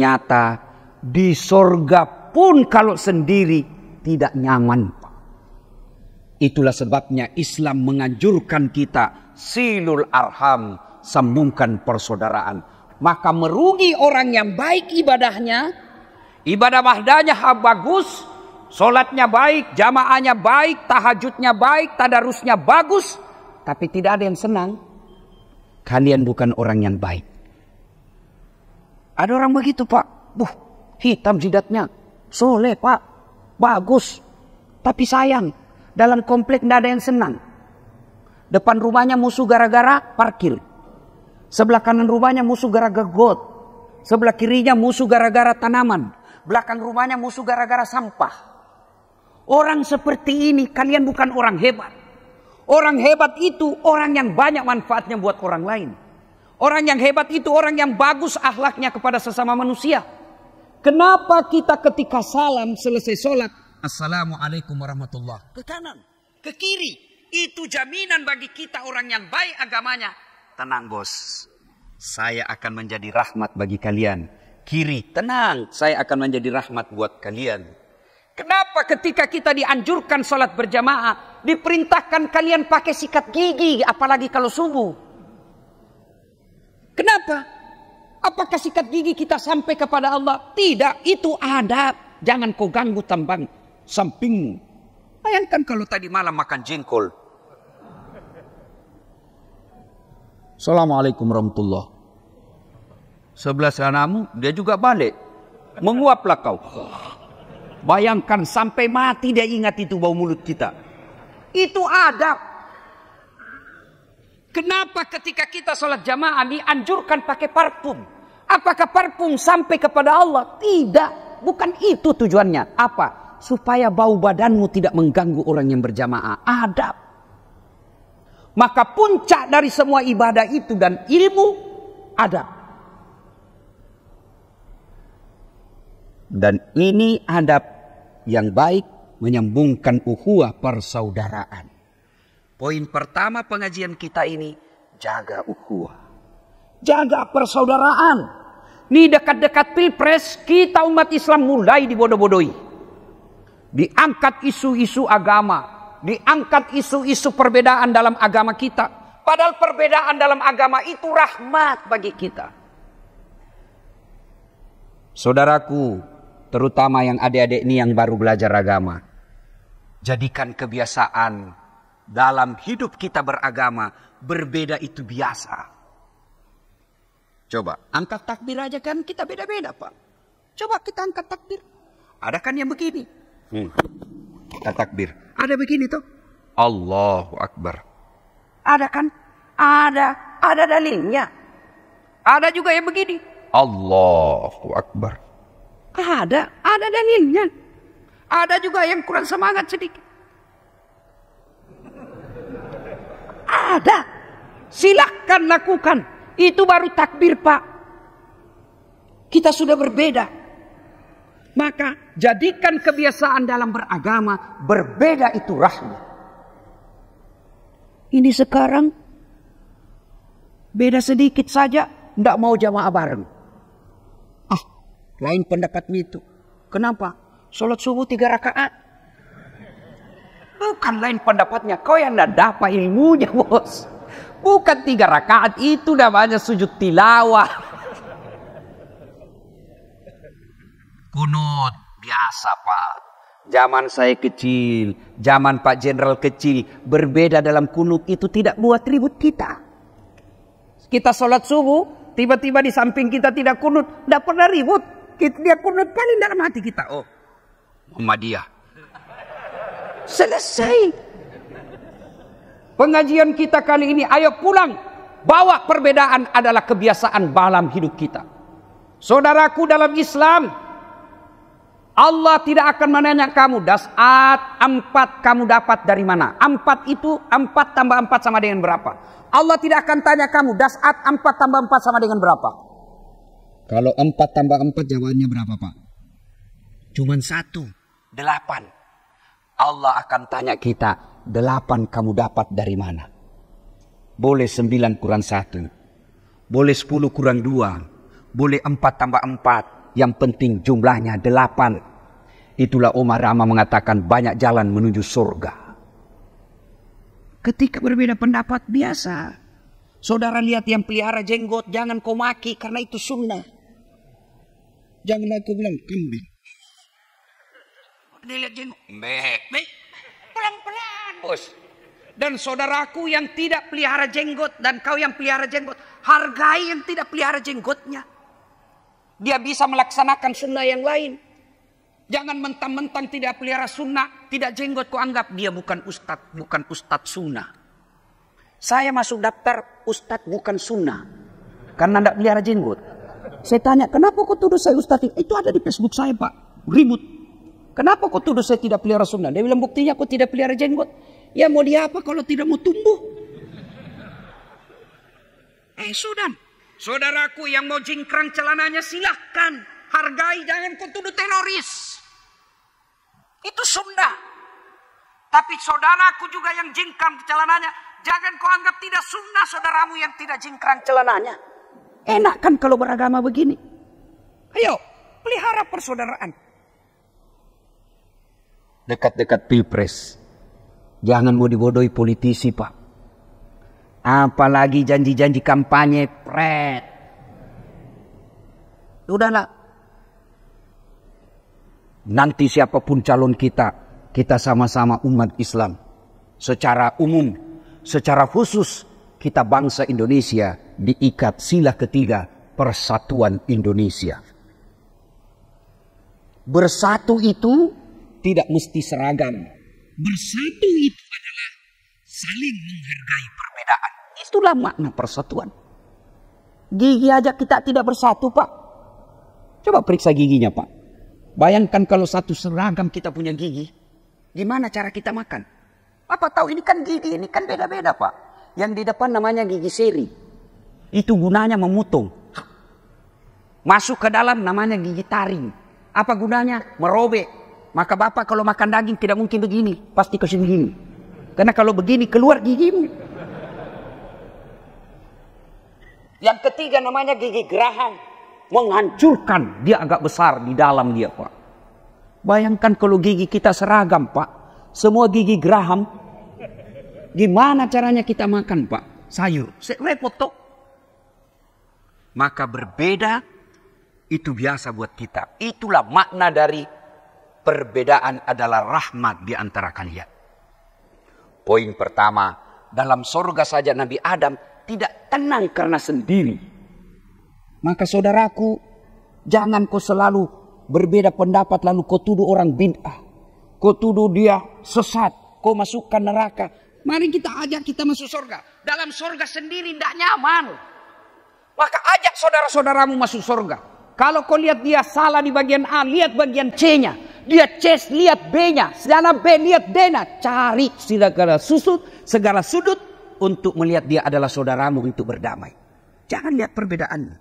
ternyata di sorga pun kalau sendiri tidak nyaman. Itulah sebabnya Islam menganjurkan kita silul arham, sambungkan persaudaraan. Maka merugi orang yang baik ibadahnya, ibadah bahdanya bagus, solatnya baik, jamaahnya baik, tahajudnya baik, tadarusnya bagus, tapi tidak ada yang senang. Kalian bukan orang yang baik. Ada orang begitu pak. Buh, hitam jidatnya. Soleh pak. Bagus. Tapi sayang, dalam komplek tidak ada yang senang. Depan rumahnya musuh gara-gara parkir. Sebelah kanan rumahnya musuh gara-gara got. Sebelah kirinya musuh gara-gara tanaman. Belakang rumahnya musuh gara-gara sampah. Orang seperti ini kalian bukan orang hebat. Orang hebat itu orang yang banyak manfaatnya buat orang lain. Orang yang hebat itu orang yang bagus akhlaknya kepada sesama manusia. Kenapa kita ketika salam selesai sholat. Assalamualaikum warahmatullahi wabarakatuh. Ke kanan, ke kiri. Itu jaminan bagi kita orang yang baik agamanya. Tenang bos. Saya akan menjadi rahmat bagi kalian. Kiri, tenang. Saya akan menjadi rahmat buat kalian. Kenapa ketika kita dianjurkan sholat berjamaah. Diperintahkan kalian pakai sikat gigi. Apalagi kalau subuh. Kenapa? Apakah sikat gigi kita sampai kepada Allah? Tidak, itu ada. Jangan kau ganggu tambang sampingmu. Bayangkan kalau tadi malam makan jengkol. Assalamualaikum warahmatullahi Sebelah sanamu, dia juga balik. Menguaplah kau. Bayangkan sampai mati dia ingat itu bau mulut kita. Itu adab. Kenapa ketika kita sholat jamaah dianjurkan pakai parfum? Apakah parfum sampai kepada Allah? Tidak, bukan itu tujuannya. Apa? Supaya bau badanmu tidak mengganggu orang yang berjamaah. Adab. Maka puncak dari semua ibadah itu dan ilmu adab. Dan ini adab yang baik menyambungkan uhuah persaudaraan. Poin pertama pengajian kita ini, jaga ukhuwah. Jaga persaudaraan. Ini dekat-dekat pilpres, kita umat Islam mulai dibodoh-bodohi. Diangkat isu-isu agama. Diangkat isu-isu perbedaan dalam agama kita. Padahal perbedaan dalam agama itu rahmat bagi kita. Saudaraku, terutama yang adik-adik ini yang baru belajar agama. Jadikan kebiasaan dalam hidup kita beragama berbeda itu biasa. Coba angkat takbir aja kan kita beda-beda pak. Coba kita angkat takbir. Ada kan yang begini. Hmm. Kita takbir. Ada begini tuh. Allahu Akbar. Ada kan? Ada. Ada dalilnya. Ada juga yang begini. Allahu Akbar. Ada. Ada dalilnya. Ada juga yang kurang semangat sedikit. Ada. Silahkan lakukan. Itu baru takbir pak. Kita sudah berbeda. Maka jadikan kebiasaan dalam beragama berbeda itu rahmat. Ini sekarang beda sedikit saja tidak mau jamaah bareng. Ah, lain pendapatmu itu. Kenapa? Sholat subuh tiga rakaat. Bukan lain pendapatnya. Kau yang tidak dapat ilmunya bos. Bukan tiga rakaat itu namanya sujud tilawah. Kunut biasa pak. Zaman saya kecil, zaman Pak Jenderal kecil, berbeda dalam kunut itu tidak buat ribut kita. Kita sholat subuh, tiba-tiba di samping kita tidak kunut, tidak pernah ribut. dia kunut paling dalam hati kita. Oh, Muhammadiyah, Selesai. Pengajian kita kali ini, ayo pulang. Bawa perbedaan adalah kebiasaan dalam hidup kita. Saudaraku dalam Islam, Allah tidak akan menanya kamu dasat empat kamu dapat dari mana. Empat itu empat tambah empat sama dengan berapa. Allah tidak akan tanya kamu dasat empat tambah empat sama dengan berapa. Kalau empat tambah empat jawabannya berapa pak? Cuman satu, delapan. Allah akan tanya kita, delapan kamu dapat dari mana? Boleh sembilan kurang satu, boleh sepuluh kurang dua, boleh empat tambah empat, yang penting jumlahnya delapan. Itulah Umar Rama mengatakan banyak jalan menuju surga. Ketika berbeda pendapat biasa, Saudara lihat yang pelihara jenggot, jangan kau maki karena itu sunnah. Jangan aku bilang kambing. Dilihat jenggot. Be. Be. Pelan-pelan. Bos. Dan saudaraku yang tidak pelihara jenggot dan kau yang pelihara jenggot, hargai yang tidak pelihara jenggotnya. Dia bisa melaksanakan sunnah yang lain. Jangan mentang-mentang tidak pelihara sunnah, tidak jenggot, kau anggap dia bukan ustadz, bukan ustadz sunnah. Saya masuk daftar ustadz bukan sunnah. Karena tidak pelihara jenggot. Saya tanya, kenapa kau tuduh saya ustadz? Itu ada di Facebook saya pak, ribut. Kenapa kau tuduh saya tidak pelihara sunnah? Dia bilang buktinya aku tidak pelihara jenggot. Ya mau dia apa kalau tidak mau tumbuh? Eh sudah. Saudaraku yang mau jingkrang celananya silahkan. Hargai jangan kau tuduh teroris. Itu sunnah. Tapi saudaraku juga yang jingkrang celananya. Jangan kau anggap tidak sunnah saudaramu yang tidak jingkrang celananya. Enak kan kalau beragama begini? Ayo, pelihara persaudaraan dekat-dekat pilpres. Jangan mau dibodohi politisi, Pak. Apalagi janji-janji kampanye, pret. Udahlah. Nanti siapapun calon kita, kita sama-sama umat Islam. Secara umum, secara khusus, kita bangsa Indonesia diikat sila ketiga persatuan Indonesia. Bersatu itu tidak mesti seragam. Bersatu itu adalah saling menghargai perbedaan. Itulah makna persatuan. Gigi aja kita tidak bersatu, Pak. Coba periksa giginya, Pak. Bayangkan kalau satu seragam kita punya gigi. Gimana cara kita makan? Apa tahu ini kan gigi, ini kan beda-beda, Pak. Yang di depan namanya gigi seri. Itu gunanya memutung. Masuk ke dalam namanya gigi taring. Apa gunanya? Merobek. Maka bapak kalau makan daging tidak mungkin begini. Pasti kasih begini. Karena kalau begini keluar gigimu. Yang ketiga namanya gigi gerahan. Menghancurkan. Dia agak besar di dalam dia pak. Bayangkan kalau gigi kita seragam pak. Semua gigi geraham. Gimana caranya kita makan pak? Sayur. Repot potong. Maka berbeda itu biasa buat kita. Itulah makna dari perbedaan adalah rahmat di antara kalian. Poin pertama, dalam sorga saja Nabi Adam tidak tenang karena sendiri. Maka saudaraku, jangan kau selalu berbeda pendapat lalu kau tuduh orang bid'ah. Kau tuduh dia sesat, kau masukkan neraka. Mari kita ajak kita masuk sorga. Dalam sorga sendiri tidak nyaman. Maka ajak saudara-saudaramu masuk sorga. Kalau kau lihat dia salah di bagian A, lihat bagian C-nya. Dia cek lihat B-nya. Sana B, lihat D-nya. Cari segala susut, segala sudut untuk melihat dia adalah saudaramu untuk berdamai. Jangan lihat perbedaannya.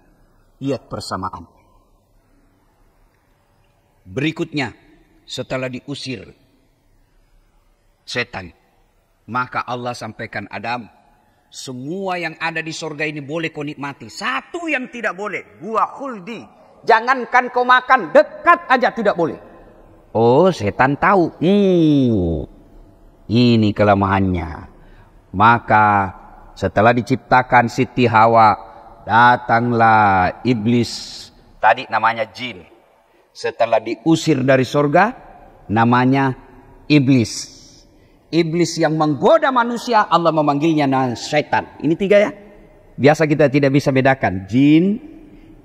Lihat persamaan. Berikutnya, setelah diusir setan, maka Allah sampaikan Adam, semua yang ada di sorga ini boleh kau nikmati. Satu yang tidak boleh, buah khuldi. Jangankan kau makan, dekat aja tidak boleh. Oh, setan tahu. Hmm, ini kelemahannya. Maka setelah diciptakan Siti Hawa, datanglah iblis. Tadi namanya jin. Setelah diusir dari surga, namanya iblis. Iblis yang menggoda manusia, Allah memanggilnya dengan setan. Ini tiga ya. Biasa kita tidak bisa bedakan. Jin,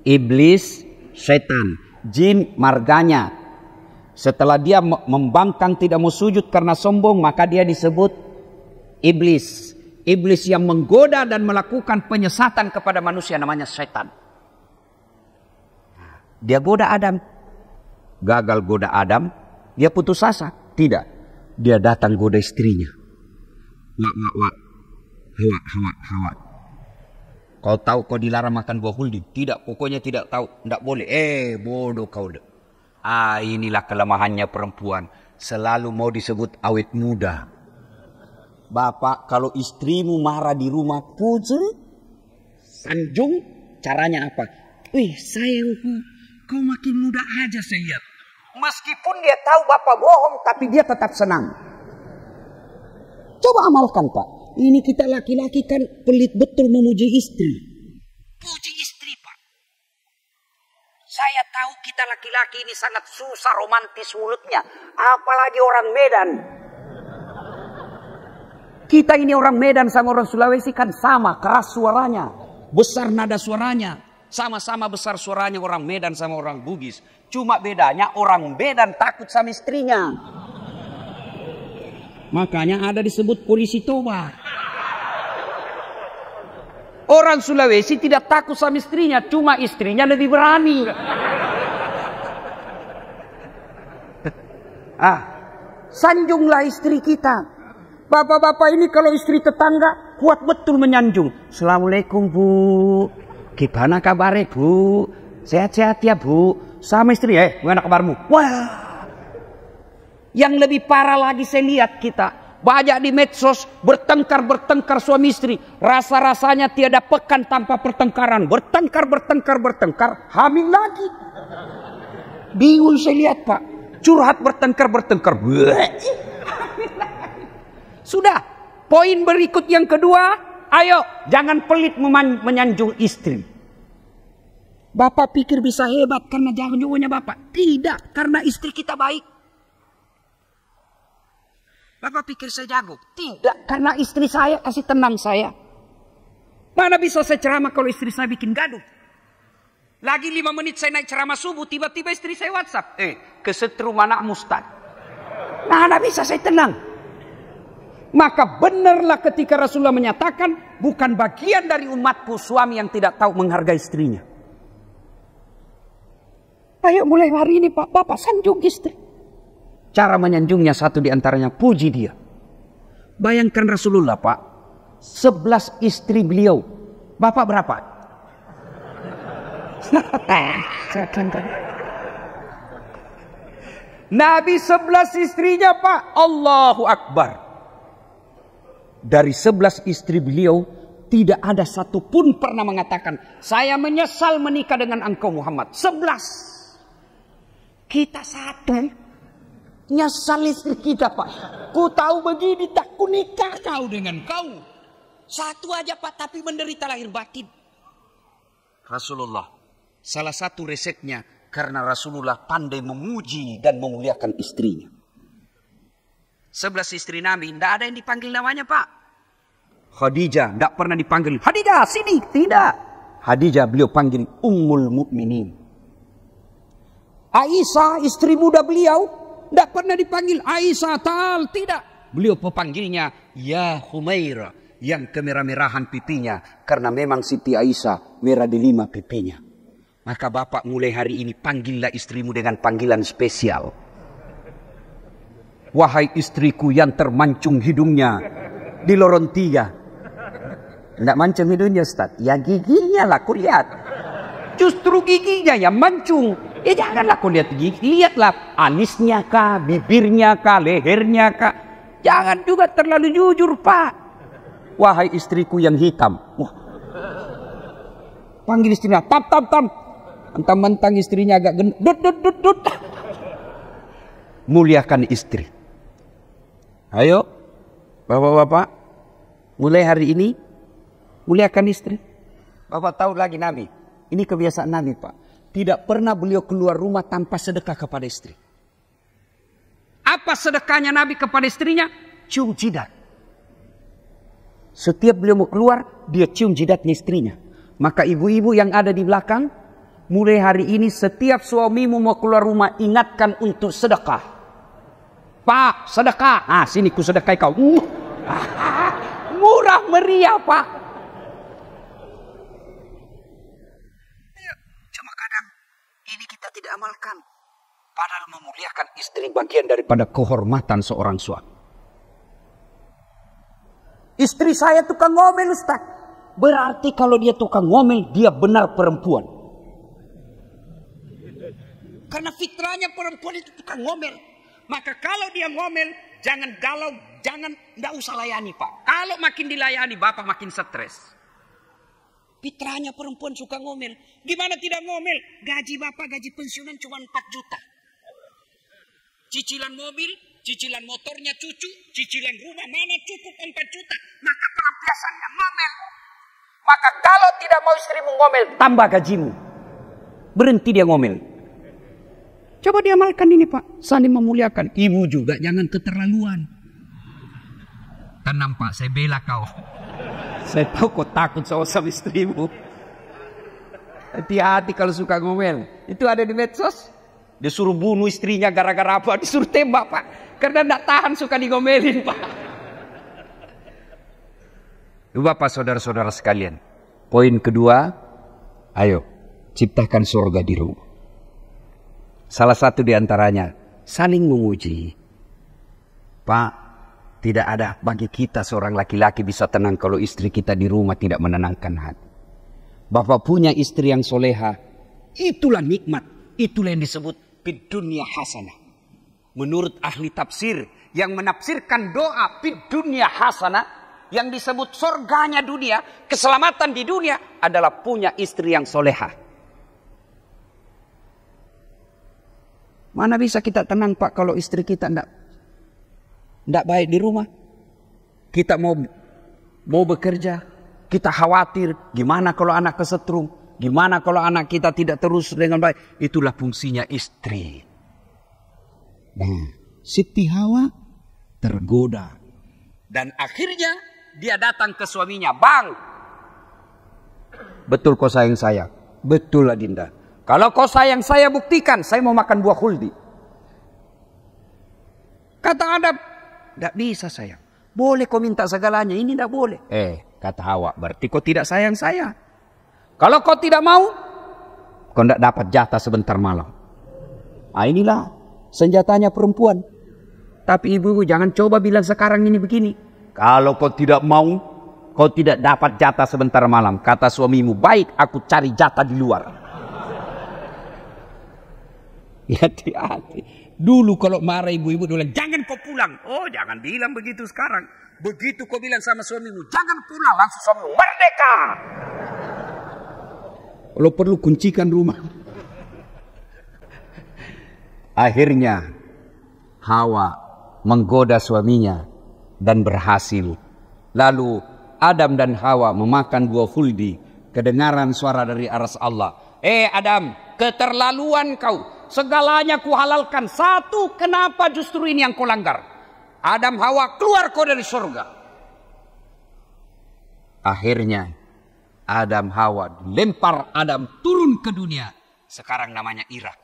iblis, setan. Jin marganya setelah dia membangkang tidak mau sujud karena sombong, maka dia disebut iblis. Iblis yang menggoda dan melakukan penyesatan kepada manusia namanya setan. Dia goda Adam. Gagal goda Adam, dia putus asa. Tidak. Dia datang goda istrinya. Wak, wak, wak. Hawa, hawa, hawa. Kau tahu kau dilarang makan buah huldi? Tidak, pokoknya tidak tahu. Tidak boleh. Eh, bodoh kau. Deh. Ah inilah kelemahannya perempuan. Selalu mau disebut awet muda. Bapak kalau istrimu marah di rumah puzul. Sanjung caranya apa? Wih eh, sayangku, kau makin muda aja saya. Meskipun dia tahu bapak bohong tapi dia tetap senang. Coba amalkan pak. Ini kita laki-laki kan pelit betul memuji istri. Puji istri saya tahu kita laki-laki ini sangat susah romantis mulutnya. Apalagi orang Medan. Kita ini orang Medan sama orang Sulawesi kan sama keras suaranya. Besar nada suaranya. Sama-sama besar suaranya orang Medan sama orang Bugis. Cuma bedanya orang Medan takut sama istrinya. Makanya ada disebut polisi tobat. Orang Sulawesi tidak takut sama istrinya, cuma istrinya lebih berani. ah, sanjunglah istri kita. Bapak-bapak ini kalau istri tetangga kuat betul menyanjung. Assalamualaikum bu, gimana kabar bu? Sehat-sehat ya bu. Sama istri ya, eh, gimana kabarmu? Wah, yang lebih parah lagi saya lihat kita banyak di medsos bertengkar-bertengkar suami istri. Rasa-rasanya tiada pekan tanpa pertengkaran. Bertengkar, bertengkar, bertengkar. Hamil lagi. Bingung saya lihat pak. Curhat bertengkar, bertengkar. Sudah. Poin berikut yang kedua. Ayo, jangan pelit menyanjung istri. Bapak pikir bisa hebat karena jagonya bapak. Tidak, karena istri kita baik. Bapak pikir saya jago? Tidak, karena istri saya kasih tenang saya. Mana bisa saya ceramah kalau istri saya bikin gaduh? Lagi lima menit saya naik ceramah subuh, tiba-tiba istri saya WhatsApp. Eh, kesetrum anak mustad. Mana bisa saya tenang? Maka benarlah ketika Rasulullah menyatakan, bukan bagian dari umatku suami yang tidak tahu menghargai istrinya. Ayo mulai hari ini Pak, Bapak sanjung istri. Cara menyanjungnya satu di antaranya puji dia. Bayangkan Rasulullah pak. Sebelas istri beliau. Bapak berapa? Nabi sebelas istrinya pak. Allahu Akbar. Dari sebelas istri beliau. Tidak ada satupun pernah mengatakan. Saya menyesal menikah dengan engkau Muhammad. Sebelas. Kita satu. Nyesal istri kita pak. Ku tahu begini tak ku nikah kau dengan kau. Satu aja pak tapi menderita lahir batin. Rasulullah. Salah satu resepnya karena Rasulullah pandai memuji dan memuliakan istrinya. Sebelas istri Nabi, tidak ada yang dipanggil namanya pak. Khadijah, tidak pernah dipanggil. Khadijah, sini. Tidak. Khadijah beliau panggil Ummul Mukminin. Aisyah, istri muda beliau, tidak pernah dipanggil Aisyah Tal. Tidak. Beliau pepanggilnya Ya Humaira. Yang kemerah-merahan pipinya. Karena memang Siti Aisyah merah di lima pipinya. Maka bapak mulai hari ini panggillah istrimu dengan panggilan spesial. Wahai istriku yang termancung hidungnya di lorong tiga. Tidak mancung hidungnya Ustaz. Ya giginya lah kulihat. Justru giginya yang mancung. Ya janganlah kau lihat gigi, lihatlah alisnya kah, bibirnya kah, lehernya kah. Jangan juga terlalu jujur pak. Wahai istriku yang hitam. Wah. Panggil istrinya, tap tap tap. Entah mentang istrinya agak gendut, dut dut dut. Muliakan istri. Ayo, bapak-bapak, mulai hari ini muliakan istri. Bapak tahu lagi Nabi. Ini kebiasaan Nabi, Pak. Tidak pernah beliau keluar rumah tanpa sedekah kepada istri. Apa sedekahnya Nabi kepada istrinya? Cium jidat. Setiap beliau mau keluar, dia cium jidatnya istrinya. Maka ibu-ibu yang ada di belakang, mulai hari ini setiap suamimu mau keluar rumah, ingatkan untuk sedekah. Pak, sedekah. Ah, sini ku sedekai kau. Uh, murah meriah, Pak. tidak amalkan. Padahal memuliakan istri bagian daripada kehormatan seorang suami. Istri saya tukang ngomel Ustaz. Berarti kalau dia tukang ngomel, dia benar perempuan. Karena fitrahnya perempuan itu tukang ngomel. Maka kalau dia ngomel, jangan galau, jangan, tidak usah layani Pak. Kalau makin dilayani, Bapak makin stres. Fitrahnya perempuan suka ngomel. Gimana tidak ngomel? Gaji bapak gaji pensiunan cuma 4 juta. Cicilan mobil, cicilan motornya cucu, cicilan rumah mana cukup 4 juta. Maka pelampiasannya ngomel. Maka kalau tidak mau istrimu ngomel, tambah gajimu. Berhenti dia ngomel. Coba diamalkan ini pak, Sani memuliakan. Ibu juga jangan keterlaluan. Tenang pak, saya bela kau. Saya tahu kok takut sama, sama istrimu. Hati-hati kalau suka ngomel. Itu ada di medsos. Dia suruh bunuh istrinya gara-gara apa? Disuruh tembak pak. Karena tidak tahan suka digomelin pak. Bapak saudara-saudara sekalian. Poin kedua. Ayo. Ciptakan surga di rumah. Salah satu di antaranya. Saling menguji. Pak tidak ada bagi kita seorang laki-laki bisa tenang kalau istri kita di rumah tidak menenangkan hati. Bapak punya istri yang soleha, itulah nikmat. Itulah yang disebut pid dunia hasanah. Menurut ahli tafsir yang menafsirkan doa pid dunia hasanah yang disebut surganya dunia, keselamatan di dunia adalah punya istri yang soleha. Mana bisa kita tenang pak kalau istri kita tidak tidak baik di rumah. Kita mau mau bekerja, kita khawatir gimana kalau anak kesetrum, gimana kalau anak kita tidak terus dengan baik. Itulah fungsinya istri. Nah, Siti Hawa tergoda. Dan akhirnya dia datang ke suaminya, Bang. Betul kau sayang saya. Betul Adinda. Kalau kau sayang saya buktikan, saya mau makan buah huldi. Kata Adam, tidak bisa sayang. Boleh kau minta segalanya, ini tidak boleh. Eh, kata Hawa, berarti kau tidak sayang saya. Kalau kau tidak mau, kau tidak dapat jatah sebentar malam. Ah, inilah senjatanya perempuan. Tapi ibu, ibu jangan coba bilang sekarang ini begini. Kalau kau tidak mau, kau tidak dapat jatah sebentar malam. Kata suamimu, baik aku cari jatah di luar. Ya hati-hati. Dulu kalau marah ibu-ibu bilang, jangan kau pulang. Oh, jangan bilang begitu sekarang. Begitu kau bilang sama suamimu, jangan pulang. Langsung suamimu, merdeka. Kalau perlu kuncikan rumah. Akhirnya, Hawa menggoda suaminya dan berhasil. Lalu Adam dan Hawa memakan buah fuldi. Kedengaran suara dari aras Allah. Eh Adam, keterlaluan kau. Segalanya kuhalalkan. Satu, kenapa justru ini yang kau langgar? Adam Hawa keluar kau dari surga. Akhirnya Adam Hawa lempar Adam turun ke dunia. Sekarang namanya Irak.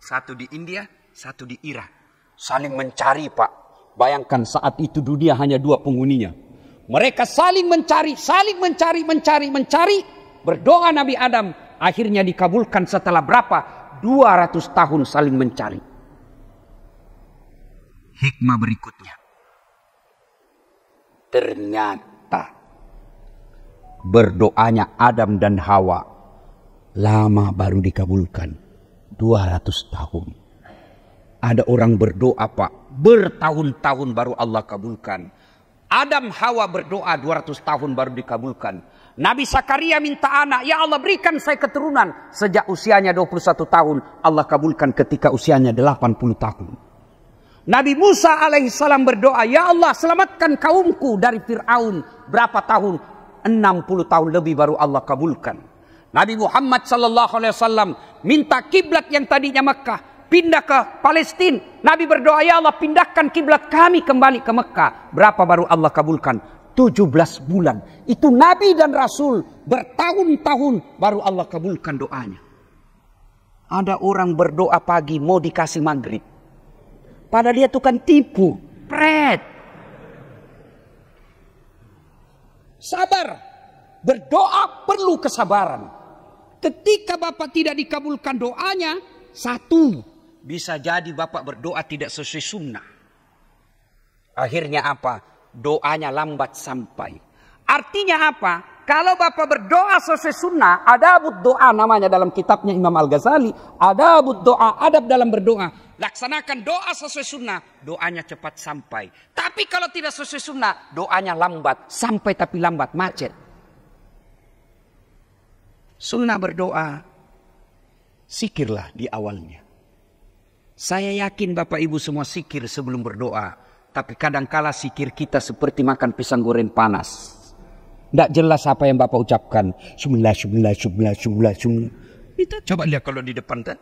Satu di India, satu di Irak. Saling mencari pak. Bayangkan saat itu dunia hanya dua penghuninya. Mereka saling mencari, saling mencari, mencari, mencari. Berdoa Nabi Adam, Akhirnya dikabulkan setelah berapa? 200 tahun saling mencari. Hikmah berikutnya. Ternyata berdoanya Adam dan Hawa lama baru dikabulkan. 200 tahun. Ada orang berdoa pak bertahun-tahun baru Allah kabulkan. Adam Hawa berdoa 200 tahun baru dikabulkan. Nabi Sakaria minta anak, ya Allah berikan saya keturunan. Sejak usianya 21 tahun, Allah kabulkan ketika usianya 80 tahun. Nabi Musa alaihissalam berdoa, ya Allah selamatkan kaumku dari Fir'aun. Berapa tahun? 60 tahun lebih baru Allah kabulkan. Nabi Muhammad sallallahu alaihi wasallam minta kiblat yang tadinya Mekah pindah ke Palestina. Nabi berdoa, "Ya Allah, pindahkan kiblat kami kembali ke Mekah." Berapa baru Allah kabulkan? 17 bulan. Itu Nabi dan Rasul bertahun-tahun baru Allah kabulkan doanya. Ada orang berdoa pagi mau dikasih maghrib. Padahal dia tukang tipu. Pret. Sabar. Berdoa perlu kesabaran. Ketika Bapak tidak dikabulkan doanya. Satu. Bisa jadi Bapak berdoa tidak sesuai sunnah. Akhirnya apa? doanya lambat sampai. Artinya apa? Kalau Bapak berdoa sesuai sunnah, ada abud doa namanya dalam kitabnya Imam Al-Ghazali. Ada abud doa, adab dalam berdoa. Laksanakan doa sesuai sunnah, doanya cepat sampai. Tapi kalau tidak sesuai sunnah, doanya lambat. Sampai tapi lambat, macet. Sunnah berdoa, sikirlah di awalnya. Saya yakin Bapak Ibu semua sikir sebelum berdoa. Tapi kadangkala sikir kita seperti makan pisang goreng panas. Tidak jelas apa yang Bapak ucapkan. Sumlah, sumlah, sumlah, sumlah, sumlah. Kita coba lihat kalau di depan kan.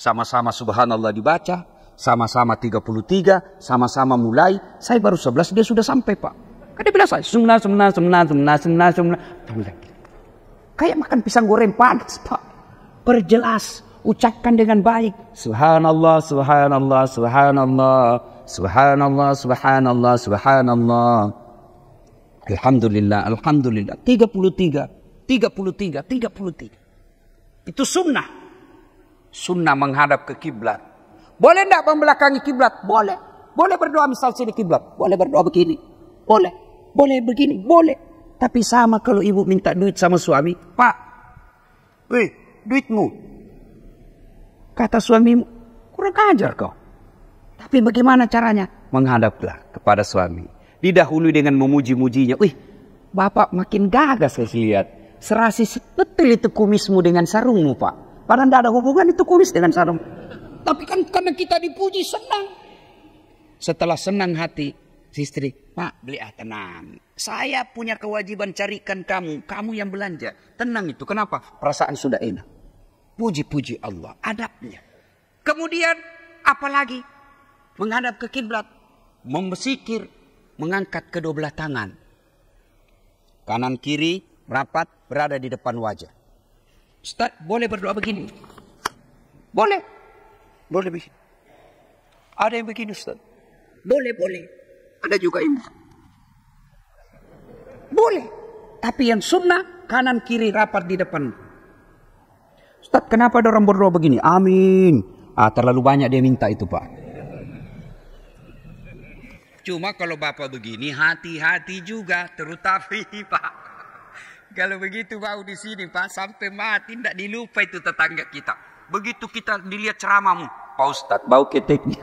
Sama-sama subhanallah dibaca. Sama-sama 33. Sama-sama mulai. Saya baru 11, dia sudah sampai Pak. Kan dia bilang saya, Sumlah, sumlah, sumlah, sumlah, subhanallah, subhanallah. Kayak makan pisang goreng panas Pak. Perjelas. Ucapkan dengan baik. Subhanallah, subhanallah, subhanallah. Subhanallah, subhanallah, subhanallah. Alhamdulillah, alhamdulillah. 33, 33, 33. Itu sunnah. Sunnah menghadap ke kiblat. Boleh tidak membelakangi kiblat? Boleh. Boleh berdoa misal sini kiblat. Boleh berdoa begini. Boleh. Boleh begini. Boleh. Tapi sama kalau ibu minta duit sama suami. Pak. Wih, duitmu. Kata suamimu. Kurang ajar kau. Tapi bagaimana caranya? Menghadaplah kepada suami. Didahului dengan memuji-mujinya. Wih, bapak makin gagah saya lihat. Serasi seperti itu kumismu dengan sarungmu pak. Padahal tidak ada hubungan itu kumis dengan sarung. Tapi kan karena kita dipuji senang. Setelah senang hati, si istri, Pak beli ah tenang. Saya punya kewajiban carikan kamu, kamu yang belanja. Tenang itu, kenapa? Perasaan sudah enak. Puji-puji Allah, adabnya. Kemudian apalagi menghadap ke kiblat, membesikir, mengangkat kedua belah tangan. Kanan kiri rapat berada di depan wajah. Ustaz, boleh berdoa begini? Boleh. Boleh begini. Ada yang begini Ustaz? Boleh, boleh. Ada juga ini. Boleh. Tapi yang sunnah kanan kiri rapat di depan. Ustaz, kenapa ada orang berdoa begini? Amin. Ah, terlalu banyak dia minta itu, Pak. Cuma kalau Bapak begini hati-hati juga terutama Pak. Kalau begitu bau di sini Pak sampai mati tidak dilupa itu tetangga kita. Begitu kita dilihat ceramahmu, Pak Ustadz bau keteknya.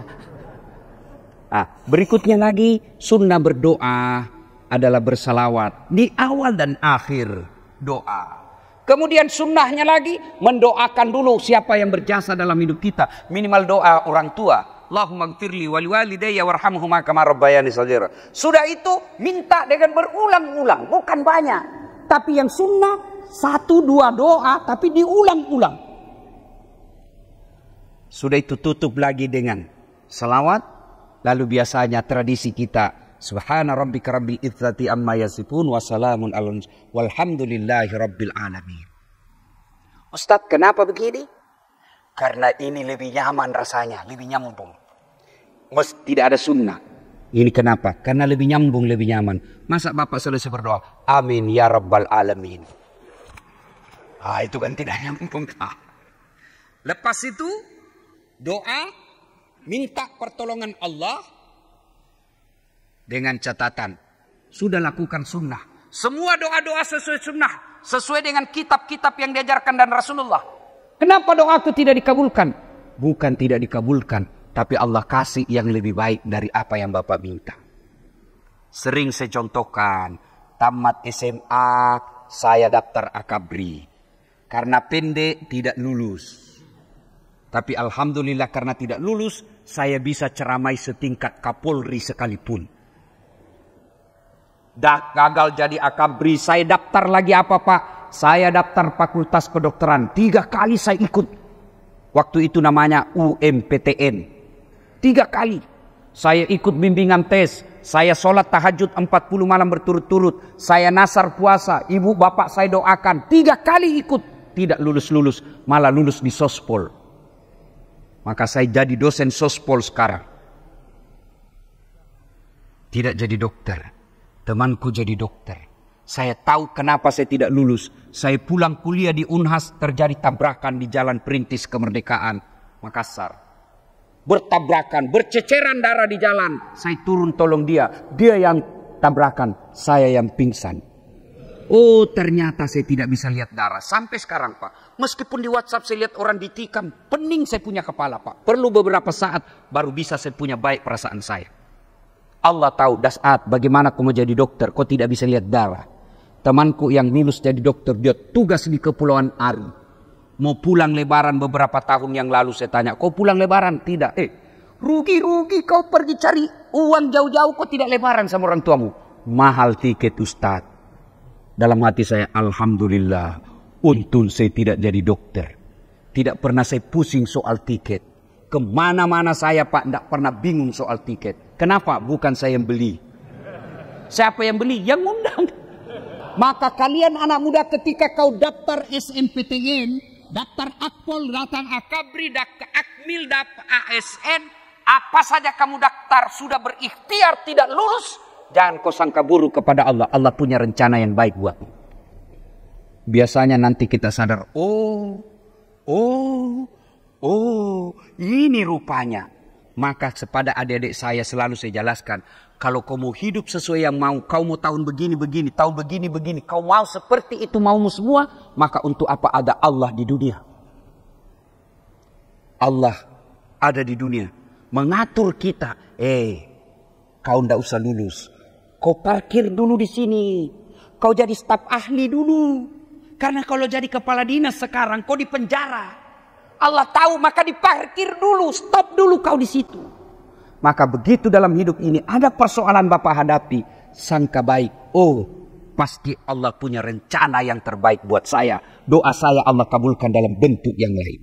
Ah, berikutnya lagi sunnah berdoa adalah bersalawat di awal dan akhir doa. Kemudian sunnahnya lagi mendoakan dulu siapa yang berjasa dalam hidup kita. Minimal doa orang tua, Allahumma gfirli wali walidayya warhamhuma kama rabbayani shaghira. Sudah itu minta dengan berulang-ulang, bukan banyak. Tapi yang sunnah satu dua doa tapi diulang-ulang. Sudah itu tutup lagi dengan selawat lalu biasanya tradisi kita subhana rabbika rabbil izzati amma yasifun wa salamun alal walhamdulillahi rabbil alamin. Ustaz, kenapa begini? Karena ini lebih nyaman rasanya, lebih nyambung. Mas tidak ada sunnah. Ini kenapa? Karena lebih nyambung, lebih nyaman. Masa Bapak selesai berdoa? Amin ya Rabbal Alamin. Ah, itu kan tidak nyambung. Ah. Lepas itu, doa, minta pertolongan Allah. Dengan catatan, sudah lakukan sunnah. Semua doa-doa sesuai sunnah. Sesuai dengan kitab-kitab yang diajarkan dan Rasulullah. Kenapa doaku tidak dikabulkan? Bukan tidak dikabulkan, tapi Allah kasih yang lebih baik dari apa yang Bapak minta. Sering saya contohkan, tamat SMA saya daftar akabri. Karena pendek tidak lulus. Tapi Alhamdulillah karena tidak lulus, saya bisa ceramai setingkat kapolri sekalipun. Dah gagal jadi akabri, saya daftar lagi apa pak? Saya daftar fakultas kedokteran. Tiga kali saya ikut. Waktu itu namanya UMPTN. Tiga kali. Saya ikut bimbingan tes. Saya sholat tahajud 40 malam berturut-turut. Saya nasar puasa. Ibu bapak saya doakan. Tiga kali ikut. Tidak lulus-lulus. Malah lulus di sospol. Maka saya jadi dosen sospol sekarang. Tidak jadi dokter. Temanku jadi dokter. Saya tahu kenapa saya tidak lulus. Saya pulang kuliah di Unhas terjadi tabrakan di jalan perintis kemerdekaan Makassar. Bertabrakan, berceceran darah di jalan. Saya turun tolong dia. Dia yang tabrakan, saya yang pingsan. Oh ternyata saya tidak bisa lihat darah. Sampai sekarang Pak. Meskipun di WhatsApp saya lihat orang ditikam. Pening saya punya kepala Pak. Perlu beberapa saat baru bisa saya punya baik perasaan saya. Allah tahu dasat bagaimana kau mau jadi dokter. Kau tidak bisa lihat darah temanku yang lulus jadi dokter, dia tugas di Kepulauan Ari. Mau pulang lebaran beberapa tahun yang lalu saya tanya, kau pulang lebaran? Tidak. Eh, rugi-rugi kau pergi cari uang jauh-jauh kau tidak lebaran sama orang tuamu. Mahal tiket Ustaz. Dalam hati saya, Alhamdulillah. Untung saya tidak jadi dokter. Tidak pernah saya pusing soal tiket. Kemana-mana saya Pak, tidak pernah bingung soal tiket. Kenapa? Bukan saya yang beli. Siapa yang beli? Yang undang. Maka kalian anak muda ketika kau daftar SNPTN, daftar akpol, datang akabri, daftar akmil, daftar ASN, apa saja kamu daftar sudah berikhtiar tidak lulus, jangan kau sangka buruk kepada Allah. Allah punya rencana yang baik buatmu. Biasanya nanti kita sadar, oh, oh, oh, ini rupanya. Maka kepada adik-adik saya selalu saya jelaskan, kalau kau mau hidup sesuai yang mau, kau mau tahun begini-begini, tahun begini-begini, kau mau seperti itu maumu semua, maka untuk apa ada Allah di dunia? Allah ada di dunia, mengatur kita. Eh, kau ndak usah lulus. Kau parkir dulu di sini. Kau jadi staf ahli dulu. Karena kalau jadi kepala dinas sekarang kau di penjara. Allah tahu maka diparkir dulu, stop dulu kau di situ. Maka begitu dalam hidup ini ada persoalan Bapak hadapi, sangka baik. Oh, pasti Allah punya rencana yang terbaik buat saya. Doa saya Allah kabulkan dalam bentuk yang lain.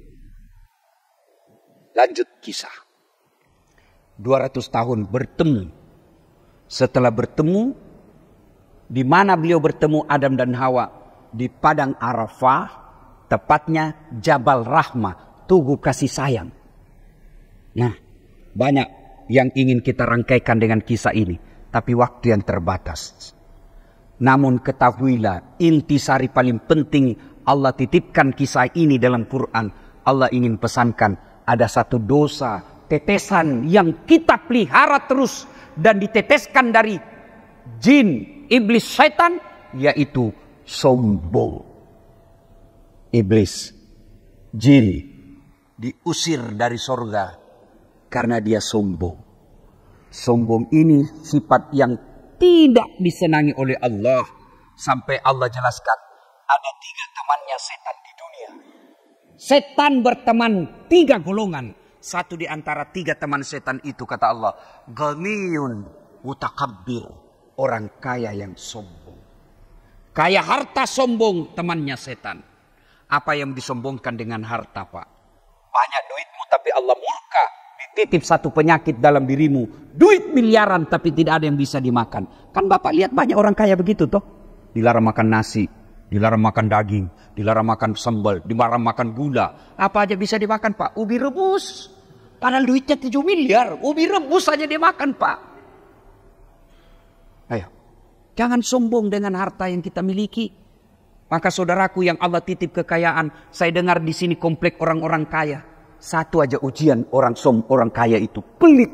Lanjut kisah. 200 tahun bertemu. Setelah bertemu, di mana beliau bertemu Adam dan Hawa? Di Padang Arafah, tepatnya Jabal Rahmah, Tugu Kasih Sayang. Nah, banyak yang ingin kita rangkaikan dengan kisah ini, tapi waktu yang terbatas. Namun ketahuilah inti sari paling penting Allah titipkan kisah ini dalam Quran. Allah ingin pesankan ada satu dosa tetesan yang kita pelihara terus dan diteteskan dari jin, iblis, setan yaitu sombong. Iblis, jin diusir dari surga karena dia sombong. Sombong ini sifat yang tidak disenangi oleh Allah. Sampai Allah jelaskan, ada tiga temannya setan di dunia. Setan berteman tiga golongan. Satu di antara tiga teman setan itu kata Allah. Ganiyun mutakabbir. Orang kaya yang sombong. Kaya harta sombong temannya setan. Apa yang disombongkan dengan harta pak? Banyak duitmu tapi Allah murka Titip satu penyakit dalam dirimu. Duit miliaran tapi tidak ada yang bisa dimakan. Kan Bapak lihat banyak orang kaya begitu toh. Dilarang makan nasi, dilarang makan daging, dilarang makan sambal, dilarang makan gula. Apa aja bisa dimakan Pak? Ubi rebus. Padahal duitnya 7 miliar. Ubi rebus aja dimakan Pak. Ayo. Jangan sombong dengan harta yang kita miliki. Maka saudaraku yang Allah titip kekayaan, saya dengar di sini komplek orang-orang kaya. Satu aja ujian orang som, orang kaya itu. Pelit.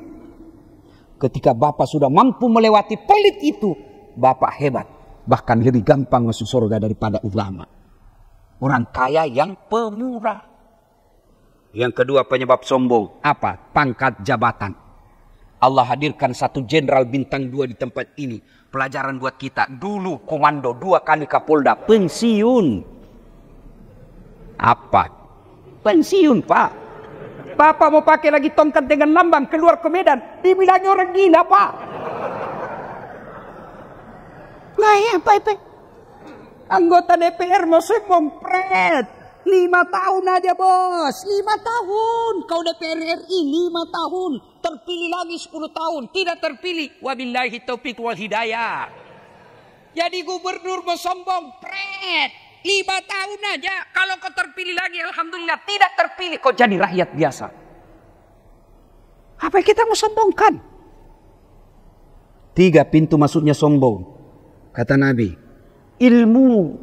Ketika Bapak sudah mampu melewati pelit itu, Bapak hebat. Bahkan lebih gampang masuk surga daripada ulama. Orang kaya yang pemurah. Yang kedua penyebab sombong. Apa? Pangkat jabatan. Allah hadirkan satu jenderal bintang dua di tempat ini. Pelajaran buat kita. Dulu komando dua kali kapolda. Pensiun. Apa? Pensiun pak. Bapak mau pakai lagi tongkat dengan lambang keluar ke Medan. Dibilangnya orang gila, Pak. Nah ya, Pak, Pak. Anggota DPR mau sempret. Lima tahun aja bos, lima tahun. Kau DPR RI lima tahun, terpilih lagi sepuluh tahun, tidak terpilih. Wabillahi Taufiq wal hidayah. Jadi gubernur mau sombong, pret. Lima tahun aja. Kalau kau terpilih lagi, Alhamdulillah. Tidak terpilih, kau jadi rakyat biasa. Apa yang kita mau sombongkan? Tiga pintu masuknya sombong. Kata Nabi, ilmu.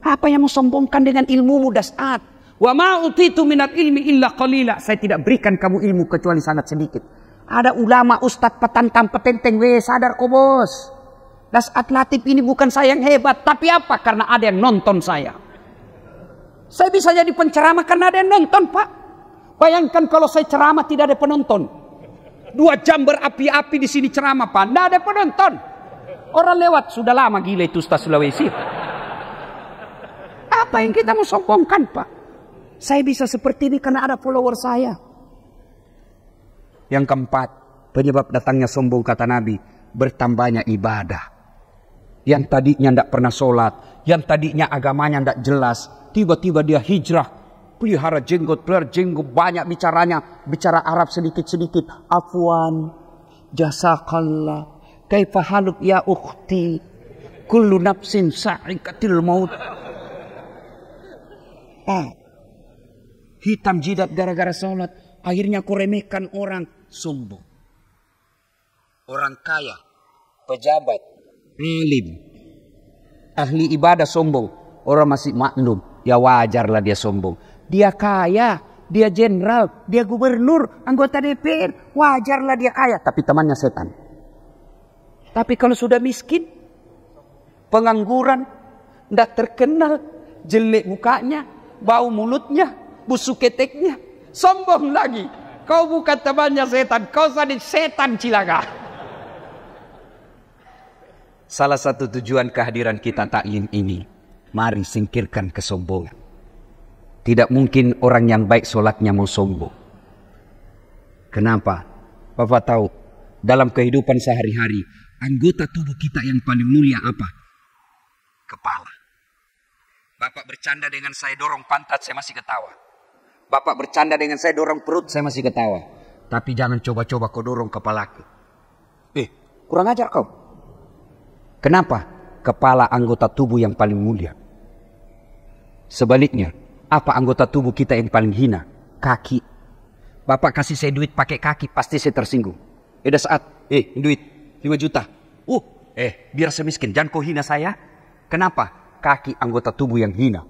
Apa yang mau sombongkan dengan ilmu mudasat? Wa ma'ut itu minat ilmi illa qalila. Saya tidak berikan kamu ilmu kecuali sangat sedikit. Ada ulama, ustadz, petantam, petenteng, weh, sadar kau bos. Nasat Atlatif ini bukan saya yang hebat, tapi apa? Karena ada yang nonton saya. Saya bisa jadi penceramah karena ada yang nonton, Pak. Bayangkan kalau saya ceramah tidak ada penonton. Dua jam berapi-api di sini ceramah, Pak. Tidak ada penonton. Orang lewat, sudah lama gila itu Ustaz Sulawesi. Apa yang kita mau sombongkan, Pak? Saya bisa seperti ini karena ada follower saya. Yang keempat, penyebab datangnya sombong kata Nabi, bertambahnya ibadah yang tadinya tidak pernah sholat, yang tadinya agamanya tidak jelas, tiba-tiba dia hijrah, pelihara jenggot, pelihara jenggot, banyak bicaranya, bicara Arab sedikit-sedikit, afwan, jasakallah, kaifahaluk ya ukti, kullu nafsin sa'ikatil maut. ah, hitam jidat gara-gara sholat, akhirnya kuremehkan orang sumbu, Orang kaya, pejabat, alim. Ahli ibadah sombong. Orang masih maklum. Ya wajarlah dia sombong. Dia kaya. Dia jenderal. Dia gubernur. Anggota DPR. Wajarlah dia kaya. Tapi temannya setan. Tapi kalau sudah miskin. Pengangguran. Tidak terkenal. Jelek mukanya. Bau mulutnya. Busuk keteknya. Sombong lagi. Kau bukan temannya setan. Kau tadi setan cilaka. Salah satu tujuan kehadiran kita taklim ini, mari singkirkan kesombongan. Tidak mungkin orang yang baik solatnya mau sombong. Kenapa? Bapak tahu, dalam kehidupan sehari-hari, anggota tubuh kita yang paling mulia apa? Kepala. Bapak bercanda dengan saya dorong pantat, saya masih ketawa. Bapak bercanda dengan saya dorong perut, saya masih ketawa. Tapi jangan coba-coba kau dorong kepalaku. Eh, kurang ajar kau. Kenapa? Kepala anggota tubuh yang paling mulia. Sebaliknya, apa anggota tubuh kita yang paling hina? Kaki. Bapak kasih saya duit pakai kaki, pasti saya tersinggung. Ada saat, eh duit, 5 juta. Uh, eh biar saya miskin, jangan kau hina saya. Kenapa? Kaki anggota tubuh yang hina.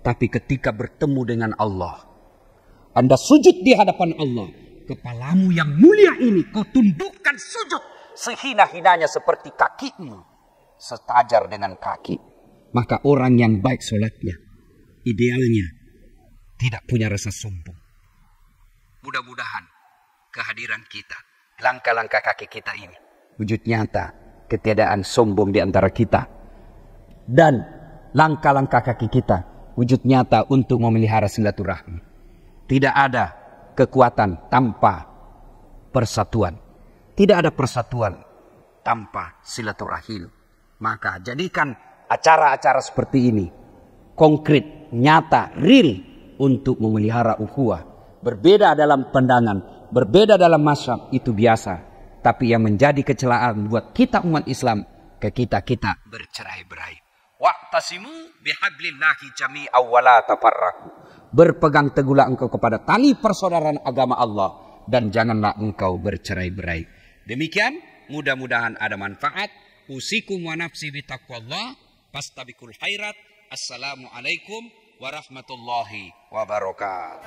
Tapi ketika bertemu dengan Allah, Anda sujud di hadapan Allah. Kepalamu yang mulia ini kau tundukkan sujud sehina-hinanya seperti kakimu setajar dengan kaki. Maka orang yang baik sholatnya idealnya, tidak punya rasa sombong. Mudah-mudahan kehadiran kita, langkah-langkah kaki kita ini, wujud nyata ketiadaan sombong di antara kita. Dan langkah-langkah kaki kita, wujud nyata untuk memelihara silaturahmi. Tidak ada kekuatan tanpa persatuan. Tidak ada persatuan tanpa silaturahim. Maka jadikan acara-acara seperti ini konkret, nyata, real untuk memelihara ukhuwah. Berbeda dalam pandangan, berbeda dalam masyarakat itu biasa. Tapi yang menjadi kecelakaan buat kita umat Islam ke kita-kita bercerai-berai. Waktasimu bihablillahi jami'a wa la tafarraqu. Berpegang teguhlah engkau kepada tali persaudaraan agama Allah dan janganlah engkau bercerai-berai. Demikian, mudah-mudahan ada manfaat usikum wa nafsi bitaqwallah fastabiqul khairat Assalamu alaikum warahmatullahi wabarakatuh